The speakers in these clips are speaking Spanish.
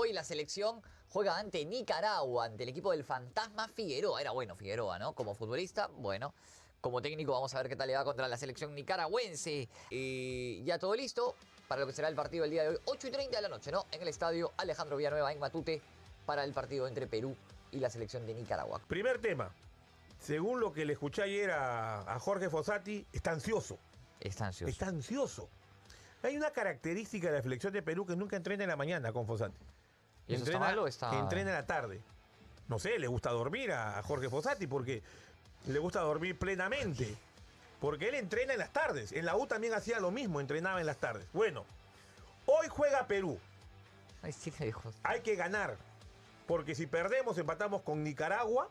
Hoy la selección juega ante Nicaragua, ante el equipo del Fantasma Figueroa. Era bueno Figueroa, ¿no? Como futbolista, bueno. Como técnico vamos a ver qué tal le va contra la selección nicaragüense. Y ya todo listo para lo que será el partido el día de hoy, 8 y 30 de la noche, ¿no? En el estadio Alejandro Villanueva en Matute para el partido entre Perú y la selección de Nicaragua. Primer tema. Según lo que le escuché ayer a, Jorge Fossati, está ansioso. Está ansioso. Está ansioso. Hay una característica de la selección de Perú que nunca entrena en la mañana con Fossati entrena, está...? Entrena en la tarde. No sé, le gusta dormir a, Jorge Fossati porque le gusta dormir plenamente. Porque él entrena en las tardes. En la U también hacía lo mismo, entrenaba en las tardes. Bueno, hoy juega Perú. Hay que ganar. Porque si perdemos, empatamos con Nicaragua.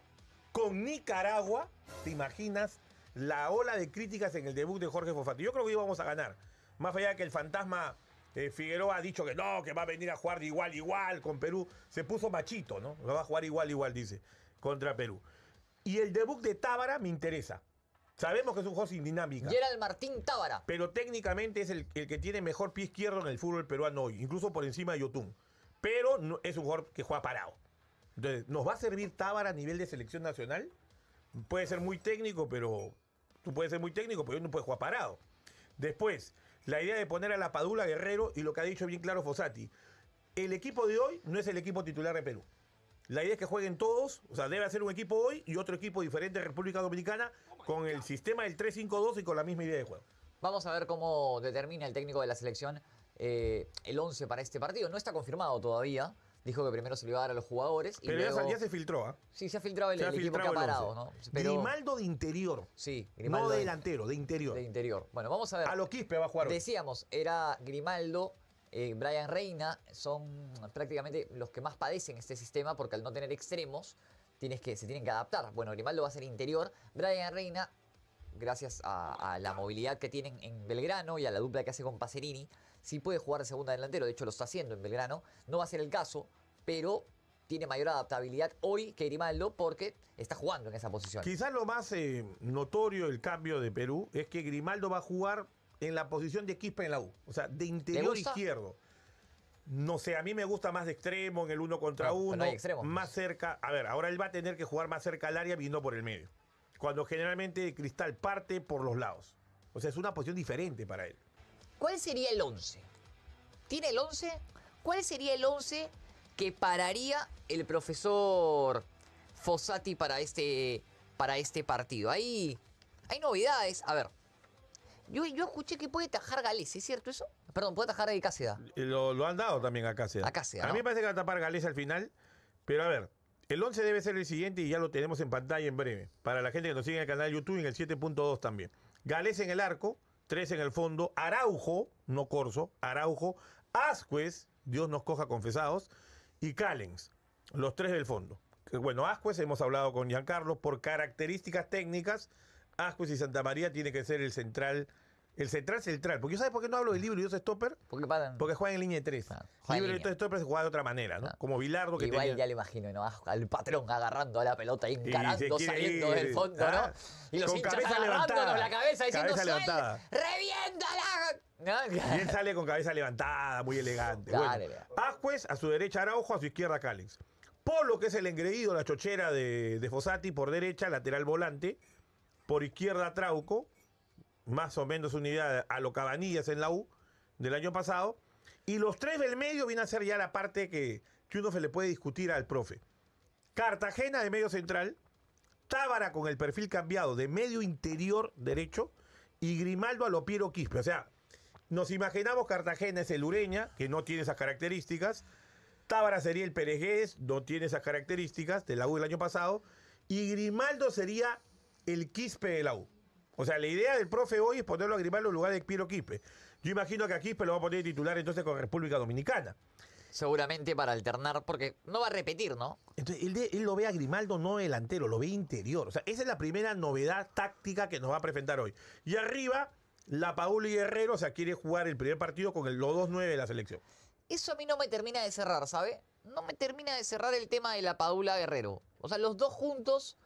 Con Nicaragua, ¿te imaginas la ola de críticas en el debut de Jorge Fosati? Yo creo que íbamos a ganar. Más allá que el fantasma eh, Figueroa ha dicho que no, que va a venir a jugar de igual, igual con Perú. Se puso machito, ¿no? va a jugar igual, igual, dice, contra Perú. Y el debut de Tábara me interesa. Sabemos que es un juego sin dinámica. Gerald Martín Tábara. Pero técnicamente es el, que tiene mejor pie izquierdo en el fútbol peruano hoy, incluso por encima de Yotun. Pero es un jugador que juega parado. Entonces, ¿nos va a servir Tábara a nivel de selección nacional? Puede ser muy técnico, pero tú puedes ser muy técnico, pero no puedo jugar parado. Después, la idea de poner a la Padula Guerrero y lo que ha dicho bien claro Fossati. El equipo de hoy no es el equipo titular de Perú. La idea es que jueguen todos, o sea, debe hacer un equipo hoy y otro equipo diferente de República Dominicana con el sistema del 3-5-2 y con la misma idea de juego. Vamos a ver cómo determina el técnico de la selección eh, el 11 para este partido. No está confirmado todavía dijo que primero se le iba a dar a los jugadores. pero ya, se filtró, ¿ah? ¿eh? Sí, se ha filtrado el, equipo que ha parado, ¿no? Grimaldo de interior. Sí, Grimaldo. No de delantero, de interior. De interior. Bueno, vamos a ver. A lo Quispe va a jugar. Decíamos, era Grimaldo. Eh, Brian Reina son prácticamente los que más padecen este sistema porque al no tener extremos tienes que, se tienen que adaptar. Bueno, Grimaldo va a ser interior. Brian Reina gracias a, la movilidad que tienen en Belgrano y a la dupla que hace con Pacerini, sí puede jugar de segunda delantero, de hecho lo está haciendo en Belgrano, no va a ser el caso, pero tiene mayor adaptabilidad hoy que Grimaldo porque está jugando en esa posición. Quizás lo más eh, notorio del cambio de Perú es que Grimaldo va a jugar en la posición de Quispe en la U, o sea, de interior izquierdo. No sé, a mí me gusta más de extremo, en el uno contra uno, no pues. más cerca. A ver, ahora él va a tener que jugar más cerca al área viniendo por el medio cuando generalmente Cristal parte por los lados. O sea, es una posición diferente para él. ¿Cuál sería el 11? ¿Tiene el 11? ¿Cuál sería el 11 que pararía el profesor Fossati para este, para este partido? Ahí hay novedades. A ver, yo, yo escuché que puede tajar Gales, ¿es cierto eso? Perdón, puede tajar a Cáceres. Eh, lo, han dado también a Cáceres. A A mí me parece que va a tapar Gales al final, pero a ver, el 11 debe ser el siguiente y ya lo tenemos en pantalla en breve. Para la gente que nos sigue en el canal de YouTube, en el 7.2 también. Gales en el arco, 3 en el fondo. Araujo, no Corso, Araujo. Ascuez, Dios nos coja confesados. Y Calens, los tres del fondo. Bueno, Ascuez, hemos hablado con Giancarlo, por características técnicas, Ascuez y Santa María tiene que ser el central el central central. Porque sabes por qué no hablo de libro y yo stopper. Porque, juega juegan en línea de tres. libro y stopper se juega de otra manera, ¿no? Como Bilardo que Igual ya le imagino, ¿no? patrón agarrando a la pelota, encarando, saliendo del fondo, ¿no? Ah, y los hinchas agarrándonos la cabeza diciendo, levantada. ¡reviéndala! Y él sale con cabeza levantada, muy elegante. bueno, a su derecha Araujo, a su izquierda Calix. Polo, que es el engreído, la chochera de, de Fossati, por derecha, lateral volante. Por izquierda Trauco más o menos unidades a lo Cabanillas en la U del año pasado. Y los tres del medio viene a ser ya la parte que, Chuno se le puede discutir al profe. Cartagena de medio central, Tábara con el perfil cambiado de medio interior derecho y Grimaldo a lo Piero Quispe. O sea, nos imaginamos Cartagena es el Ureña, que no tiene esas características. Tábara sería el Perejés, no tiene esas características de la U del año pasado. Y Grimaldo sería el Quispe de la U. O sea, la idea del profe hoy es ponerlo a Grimaldo en lugar de Piero Quispe. Yo imagino que a Quispe lo va a poner titular entonces con República Dominicana. Seguramente para alternar, porque no va a repetir, ¿no? Entonces, él, lo ve a Grimaldo no delantero, lo ve interior. O sea, esa es la primera novedad táctica que nos va a presentar hoy. Y arriba, la y Guerrero, o sea, quiere jugar el primer partido con el, 2-9 de la selección. Eso a mí no me termina de cerrar, ¿sabe? No me termina de cerrar el tema de la Paula Guerrero. O sea, los dos juntos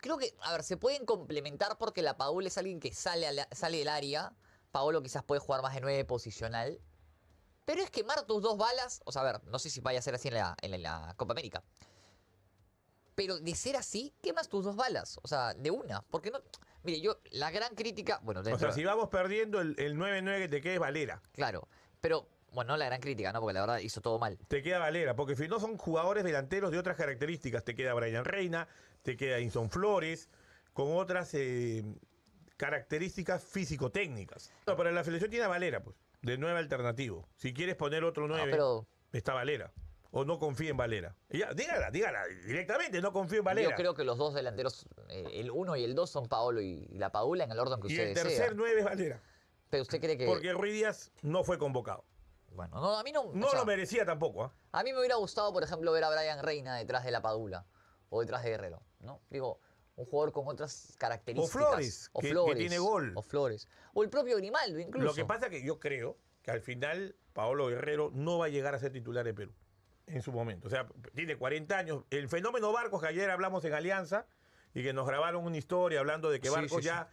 creo que, a ver, se pueden complementar porque la Paul es alguien que sale, sale del área. Paolo quizás puede jugar más de 9 posicional. Pero es quemar tus dos balas. O sea, a ver, no sé si vaya a ser así en la, en la Copa América. Pero de ser así, quemas tus dos balas. O sea, de una. Porque no. Mire, yo, la gran crítica. Bueno, O sea, si vamos perdiendo, el, el 9-9 que te quede es Valera. Claro. Pero bueno, no la gran crítica, ¿no? Porque la verdad hizo todo mal. Te queda Valera, porque si no son jugadores delanteros de otras características. Te queda Brian Reina, te queda Inson Flores, con otras eh, características físico-técnicas. No, pero la selección tiene a Valera, pues, de nueve alternativo. Si quieres poner otro ah, nuevo, está Valera o no confía en Valera? dígala, dígala directamente, no confío en Valera. Yo creo que los dos delanteros, eh, el uno y el dos son Paolo y la Paula en el orden que ustedes el tercer 9 nueve es Valera. Pero usted cree que... Porque Ruiz Díaz no fue convocado. Bueno, no, a mí no. lo merecía tampoco. ¿ah? A mí me hubiera gustado, por ejemplo, ver a Brian Reina detrás de la Padula o detrás de Guerrero, ¿no? Digo, un jugador con otras características. O Flores, que, tiene gol. O Flores. O el propio Grimaldo, incluso. Lo que pasa es que yo creo que al final Paolo Guerrero no va a llegar a ser titular de Perú en su momento. O sea, tiene 40 años. El fenómeno Barcos, que ayer hablamos en Alianza y que nos grabaron una historia hablando de que Barcos ya.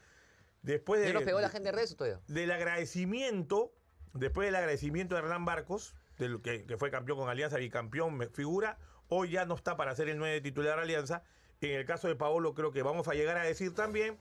Después de. ¿Ya nos pegó la gente de redes todavía? Del agradecimiento después del agradecimiento de Hernán Barcos, que, fue campeón con Alianza, Y bicampeón, figura, hoy ya no está para ser el 9 titular de Alianza. En el caso de Paolo, creo que vamos a llegar a decir también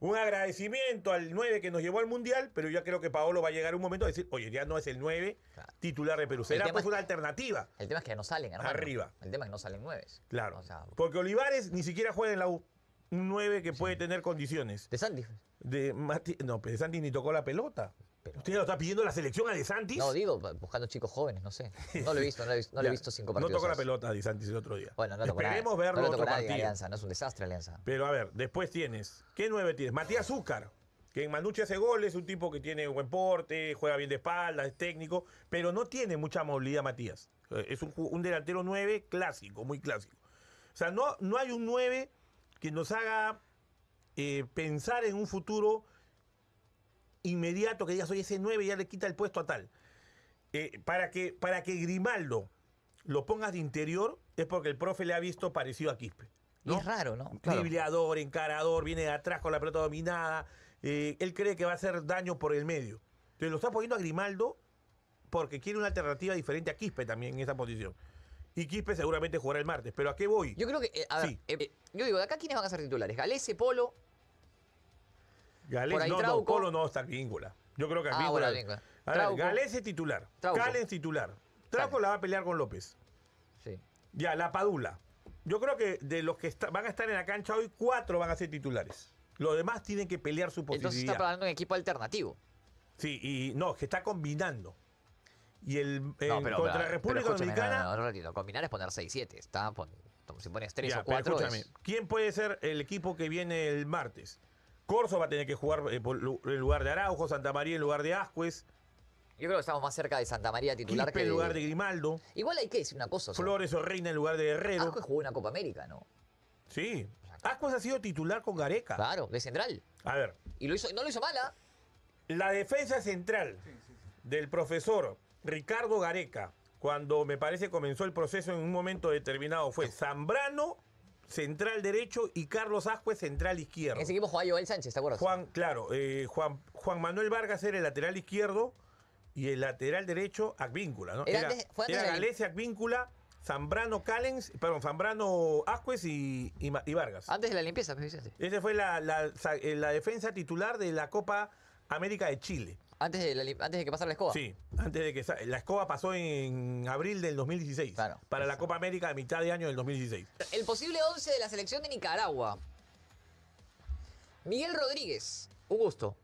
un agradecimiento al 9 que nos llevó al Mundial, pero ya creo que Paolo va a llegar un momento a decir, oye, ya no es el 9 titular de Perú. Será pues una alternativa. El tema es que no salen, hermano. Arriba. El tema es que no salen 9. Claro. porque Olivares ni siquiera juega en la U. Un 9 que puede tener condiciones. De Sandy no, pero pues de Santi ni tocó la pelota. Pero... ¿Usted lo está pidiendo la selección a De Santis? No, digo, buscando chicos jóvenes, no sé. No lo he visto, no, lo he, visto, cinco partidos. No tocó la pelota a De Santis el otro día. Bueno, no tocó Esperemos verlo no otro partido. Alianza, no es un desastre Alianza. Pero a ver, después tienes, ¿qué nueve tienes? Matías Zúcar, que en Manuche hace goles, un tipo que tiene buen porte, juega bien de espaldas, es técnico, pero no tiene mucha movilidad Matías. Eh, es un, delantero nueve clásico, muy clásico. O sea, no, no hay un nueve que nos haga eh, pensar en un futuro inmediato que digas, oye, ese 9 ya le quita el puesto a tal. Eh, para, que, para que Grimaldo lo pongas de interior es porque el profe le ha visto parecido a Quispe. Y es raro, ¿no? Dribleador, encarador, viene de atrás con la pelota dominada. Eh, él cree que va a hacer daño por el medio. Entonces lo está poniendo a Grimaldo porque quiere una alternativa diferente a Quispe también en esa posición. Y Quispe seguramente jugará el martes. ¿Pero a qué voy? Yo creo que. Eh, yo digo, de acá quiénes van a ser titulares. Galese, Polo, Galés, Por no, Trauco. no, Colo está víncula. Yo creo que es ah, víncula. es titular. Trauco. titular. Trauco la va a pelear con López. Sí. Ya, la Padula. Yo creo que de los que van a estar en la cancha hoy, cuatro van a ser titulares. Los demás tienen que pelear su posición. Entonces está hablando de un equipo alternativo. Sí, y no, que está combinando. Y el, contra pero, República Dominicana. No, no, combinar es poner 6-7. Está, si pones 3 o 4. Es... ¿Quién puede ser el equipo que viene el martes? Corso va a tener que jugar eh, en lugar de Araujo, Santa María en lugar de Ascuez. Yo creo que estamos más cerca de Santa María titular que. en lugar de Grimaldo. Igual hay que decir una cosa. Flores o Reina en lugar de Herrero. jugó una Copa América, ¿no? Sí. Ascuez ha sido titular con Gareca. Claro, de central. A ver. Y lo hizo, no lo hizo mala. La defensa central del profesor Ricardo Gareca, cuando me parece comenzó el proceso en un momento determinado, fue Zambrano, central derecho, y Carlos Ascuez, central izquierdo. Ese equipo jugaba Sánchez, ¿te acuerdas? Juan, claro, eh, Juan, Juan Manuel Vargas era el lateral izquierdo y el lateral derecho Acvíncula, ¿no? Era, era, Acvíncula, Zambrano Calens, perdón, Zambrano y, Vargas. Antes de la limpieza, me Esa fue eh, la defensa titular de la Copa América de Chile. Antes de, que pasara la escoba. Sí, antes de que la escoba pasó en abril del 2016. Claro. Para la Copa América de mitad de año del 2016. El posible 11 de la selección de Nicaragua. Miguel Rodríguez, un gusto.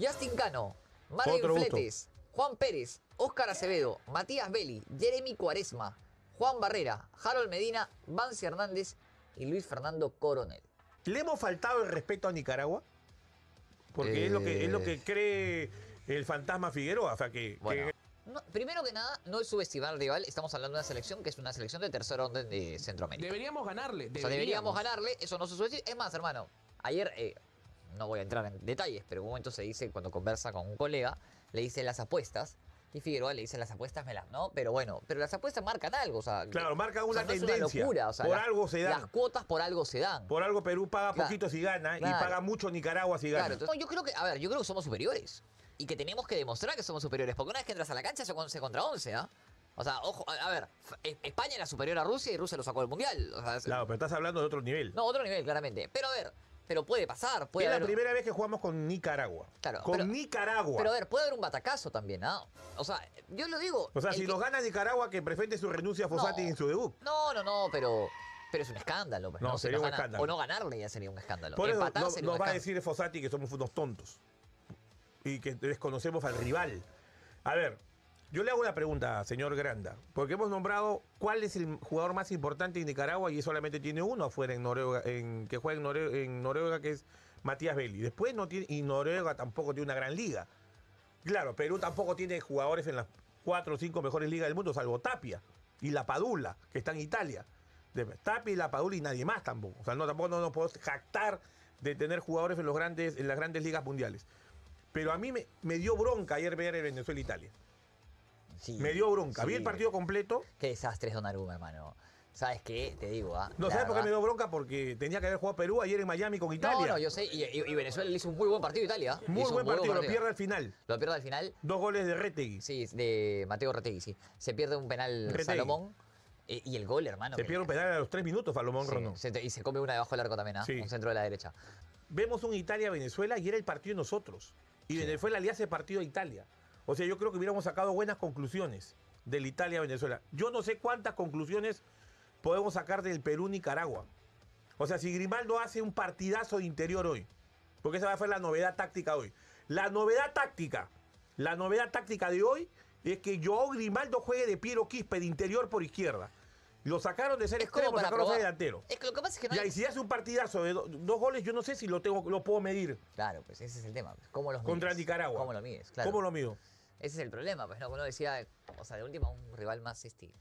Justin Cano, Mario Fletes, Juan Pérez, Óscar Acevedo, Matías Belli, Jeremy Cuaresma, Juan Barrera, Harold Medina, Vance Hernández y Luis Fernando Coronel. ¿Le hemos faltado el respeto a Nicaragua? Porque es, lo que, es lo que eh. cree el fantasma Figueroa. O sea, que, primero que nada, no es subestimar al rival. Estamos hablando de una selección que es una selección de tercer orden de Centroamérica. Deberíamos ganarle. Deberíamos, o sea, deberíamos ganarle. Eso no se subestima. Es más, hermano, ayer, eh, no voy a entrar en detalles, pero en un momento se dice, cuando conversa con un colega, le dice las apuestas. Y Figueroa le dice las apuestas me las, ¿no? Pero bueno, pero las apuestas marcan algo, o sea. Claro, marcan una tendencia. por algo se dan. Las cuotas por algo se dan. Por algo Perú paga poquito si gana y paga mucho Nicaragua si gana. Claro, entonces, yo creo que, a ver, yo creo que somos superiores y que tenemos que demostrar que somos superiores. Porque una vez que entras a la cancha es 11 contra 11, ¿ah? O sea, ojo, a, ver, e, España era superior a Rusia y Rusia lo sacó del mundial. claro, pero estás hablando de otro nivel. No, otro nivel, claramente. Pero a ver, pero puede pasar. es la primera vez que jugamos con Nicaragua. Claro. Con Nicaragua. Pero a ver, puede haber un batacazo también, ¿ah? O sea, yo lo digo. O sea, si los nos gana Nicaragua, que presente su renuncia a Fosati en su debut. No, no, no, pero. Pero es un escándalo. Pues, no, sería un escándalo. O no ganarle ya sería un escándalo. Por nos va a decir Fosati que somos unos tontos y que desconocemos al rival. A ver, yo le hago una pregunta, señor Granda, porque hemos nombrado cuál es el jugador más importante en Nicaragua y solamente tiene uno afuera en Noruega, en, que juega en Noruega, que es Matías Belli. Después no tiene, y Noruega tampoco tiene una gran liga. Claro, Perú tampoco tiene jugadores en las cuatro o cinco mejores ligas del mundo, salvo Tapia y La Padula, que están en Italia. Tapia y La Padula y nadie más tampoco. O sea, no, tampoco nos podemos jactar de tener jugadores en, los grandes, en las grandes ligas mundiales. Pero a mí me, dio bronca ayer ver el Venezuela-Italia. E sí, me dio bronca. Vi el partido completo. Qué desastre es Donnarumma, hermano. ¿Sabes qué? Te digo, ¿ah? No, ¿sabes por qué me dio bronca? Porque tenía que haber jugado Perú ayer en Miami con Italia. No, no, yo sé. Y, Venezuela hizo un muy buen partido a Italia. ¿ah? Muy buen, partido, lo pierde al final. Lo pierde al final. Dos goles de Retegui. Sí, de Mateo Retegui, sí. Se pierde un penal Salomón. Eh, y el gol, hermano. Se pierde un penal a los tres minutos, Salomón y se come una debajo del arco también, ¿ah? Sí. Un centro de la derecha. Vemos un Italia-Venezuela y era el partido de nosotros y Venezuela le hace partido a Italia. O sea, yo creo que hubiéramos sacado buenas conclusiones del Italia-Venezuela. Yo no sé cuántas conclusiones podemos sacar del Perú-Nicaragua. O sea, si Grimaldo hace un partidazo de interior hoy, porque esa va a ser la novedad táctica hoy. La novedad táctica, la novedad táctica de hoy es que Joao Grimaldo juegue de Piero Quispe de interior por izquierda. Lo sacaron de ser es extremo, lo sacaron de ser delantero. Es que lo que pasa es que y si hace un partidazo de dos goles, yo no sé si lo tengo, lo puedo medir. Claro, pues ese es el tema. Pues, ¿Cómo los Contra Nicaragua. ¿Cómo lo mides? Claro. ¿Cómo lo mido? Ese es el problema, pues no, uno decía, o sea, de última un rival más este,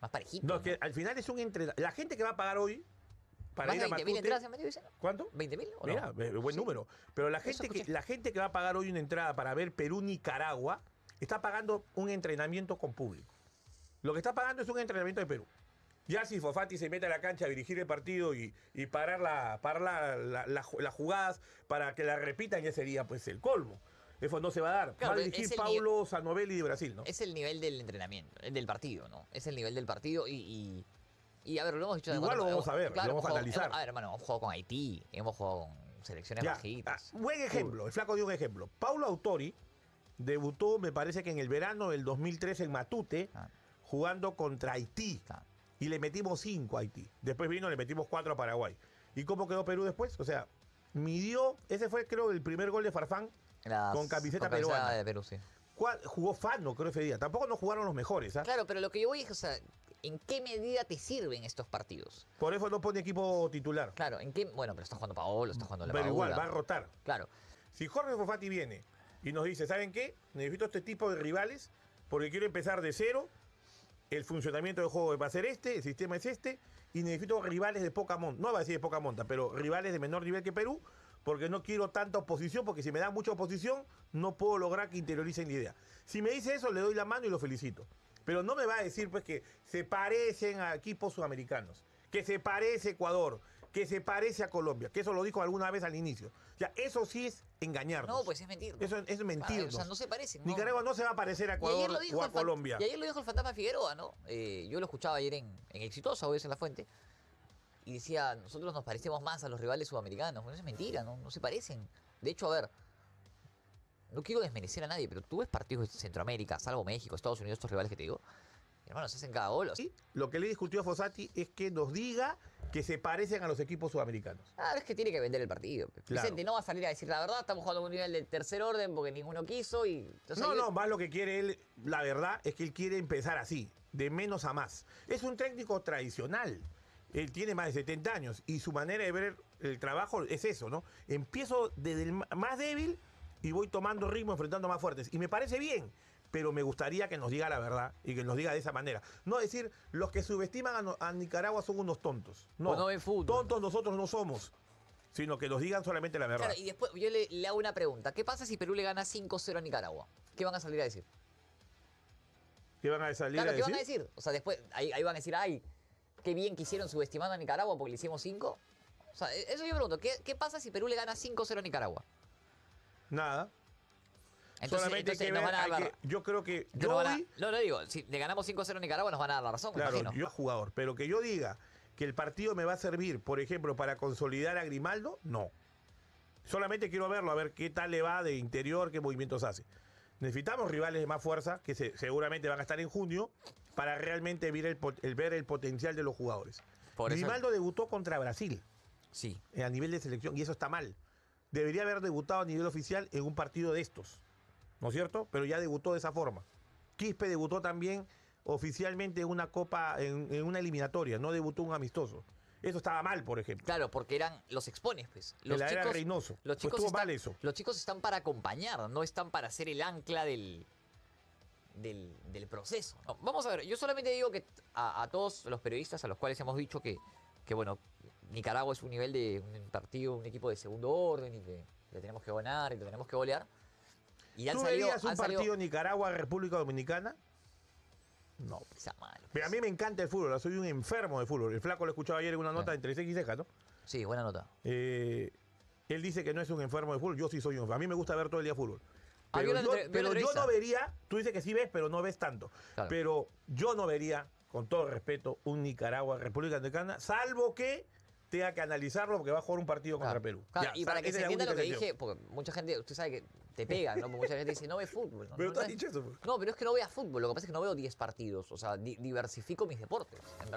más parejito. No, que al final es un entrenamiento. La gente que va a pagar hoy para más ir entradas en medio ¿Cuánto? ¿20.000? Mira, eh, buen número. Pero la gente, la gente que va a pagar hoy una entrada para ver Perú-Nicaragua está pagando un entrenamiento con público. Lo que está pagando es un entrenamiento de Perú. Ya si Fofati se mete a la cancha a dirigir el partido y, parar, las jugadas para que la repitan ese día, pues el colmo. Eso no se va a dar. va a dirigir Paulo Sanovelli de Brasil, ¿no? Es el nivel del entrenamiento, eh, del partido, ¿no? Es el nivel del partido y... y... a ver, lo hemos dicho lo vamos a ver, lo vamos a analizar. a ver, hermano, hemos jugado con Haití, hemos jugado con selecciones ya, bajitas. Ah, buen ejemplo, el flaco dio un ejemplo. Paulo Autori debutó, me parece que en el verano del 2013 en Matute. Ah jugando contra Haití. Y le metimos cinco a Haití. Después vino, le metimos cuatro a Paraguay. ¿Y cómo quedó Perú después? O sea, midió, ese fue creo el primer gol de Farfán con camiseta peruana. De Perú, sí. Jugó Fano, creo ese día. Tampoco no jugaron los mejores. ¿ah? Claro, pero lo que yo voy es, o sea, ¿en qué medida te sirven estos partidos? Por eso no pone equipo titular. Claro, ¿en qué? Bueno, pero está jugando Paolo, está jugando la Pero igual, va a rotar. Claro. Si Jorge Fofati viene y nos dice, ¿saben qué? Necesito este tipo de rivales porque quiero empezar de cero el funcionamiento del juego va a ser este, el sistema es este, y necesito rivales de poca monta, no va a decir de poca monta, pero rivales de menor nivel que Perú, porque no quiero tanta oposición, porque si me da mucha oposición, no puedo lograr que interioricen la idea. Si me dice eso, le doy la mano y lo felicito. Pero no me va a decir pues que se parecen a equipos sudamericanos, que se parece Ecuador, que se parece a Colombia, que eso lo dijo alguna vez al inicio. O sea, eso sí es engañarnos. No, pues es mentira Eso es mentir. O sea, no se parecen. Nicaragua no se va a parecer a Colombia. Y ayer lo dijo el fantasma Figueroa, ¿no? Eh, yo lo escuchaba ayer en, en Exitosa, hoy es en La Fuente y decía, nosotros nos parecemos más a los rivales sudamericanos. Bueno, eso es mentira, ¿no? no se parecen. De hecho, a ver, no quiero desmerecer a nadie, pero tú ves partidos de Centroamérica, salvo México, Estados Unidos, estos rivales que te digo, Hermanos, hacen cada bolo. lo que le discutió a Fossati es que nos diga que se parecen a los equipos sudamericanos. Ah, es que tiene que vender el partido. Vicente no va a salir a decir la verdad, estamos jugando a un nivel de tercer orden porque ninguno quiso y... no, no, más lo que quiere él, la verdad es que él quiere empezar así, de menos a más. Es un técnico tradicional. Él tiene más de 70 años y su manera de ver el trabajo es eso, ¿no? Empiezo desde el más débil y voy tomando ritmo enfrentando más fuertes. Y me parece bien pero me gustaría que nos diga la verdad y que nos diga de esa manera. No decir, los que subestiman a, Nicaragua son unos tontos. No, pues tontos nosotros no somos sino que los digan solamente la verdad. y después yo le, hago una pregunta. ¿Qué pasa si Perú le gana 5-0 a Nicaragua? ¿Qué van a salir a decir? ¿Qué van a salir a ¿qué decir? van a decir? O sea, después ahí, van a decir, ay, qué bien que hicieron subestimando a Nicaragua porque le hicimos 5. O sea, e, eso yo pregunto, ¿qué, qué pasa si Perú le gana 5-0 a Nicaragua? Nada. Solamente yo creo que... no, no, digo, si le ganamos 5-0 a Nicaragua nos van a dar la razón, Claro, yo jugador, pero que yo diga que el partido me va a servir, por ejemplo, para consolidar a Grimaldo, no. Solamente quiero verlo, a ver qué tal le va de interior, qué movimientos hace. Necesitamos rivales de más fuerza, que seguramente van a estar en junio, para realmente ver el, ver el potencial de los jugadores. Grimaldo debutó contra Brasil. Sí. Eh, a nivel de selección, y eso está mal. Debería haber debutado a nivel oficial en un partido de estos. ¿no es cierto? Pero ya debutó de esa forma. Quispe debutó también oficialmente en una copa, en, una eliminatoria, no debutó un amistoso. Eso estaba mal, por ejemplo. Claro, porque eran los expones, pues. Los chicos, Los pues chicos están, mal eso. Los chicos están para acompañar, no están para ser el ancla del, del, proceso. vamos a ver, yo solamente digo que a, todos los periodistas a los cuales hemos dicho que, que, bueno, Nicaragua es un nivel de un partido, un equipo de segundo orden y que le tenemos que ganar y le tenemos que golear. ¿Tú verías un partido Nicaragua-República Dominicana? No. Pues, mal. Pero a mí me encanta el fútbol, soy un enfermo de fútbol. El flaco lo escuchaba ayer en una nota entre seis y ¿no? Sí, buena nota. Eh, él dice que no es un enfermo de fútbol, yo sí soy un enfermo. A mí me gusta ver todo el día fútbol. Ah, pero, yo, no vería, tú dices que sí ves, pero no ves tanto. Pero yo no vería, con todo respeto, un Nicaragua, República Dominicana, salvo que tenga que analizarlo porque va a jugar un partido contra Perú. Claro, y para que se entienda lo que dije, porque mucha gente, usted sabe que te pega, ¿no? Porque mucha gente dice, no ve fútbol. ¿no? Pero ¿No has dicho eso. Pues. No, pero es que no veo fútbol, lo que pasa es que no veo 10 partidos, o sea, diversifico mis deportes, en verdad.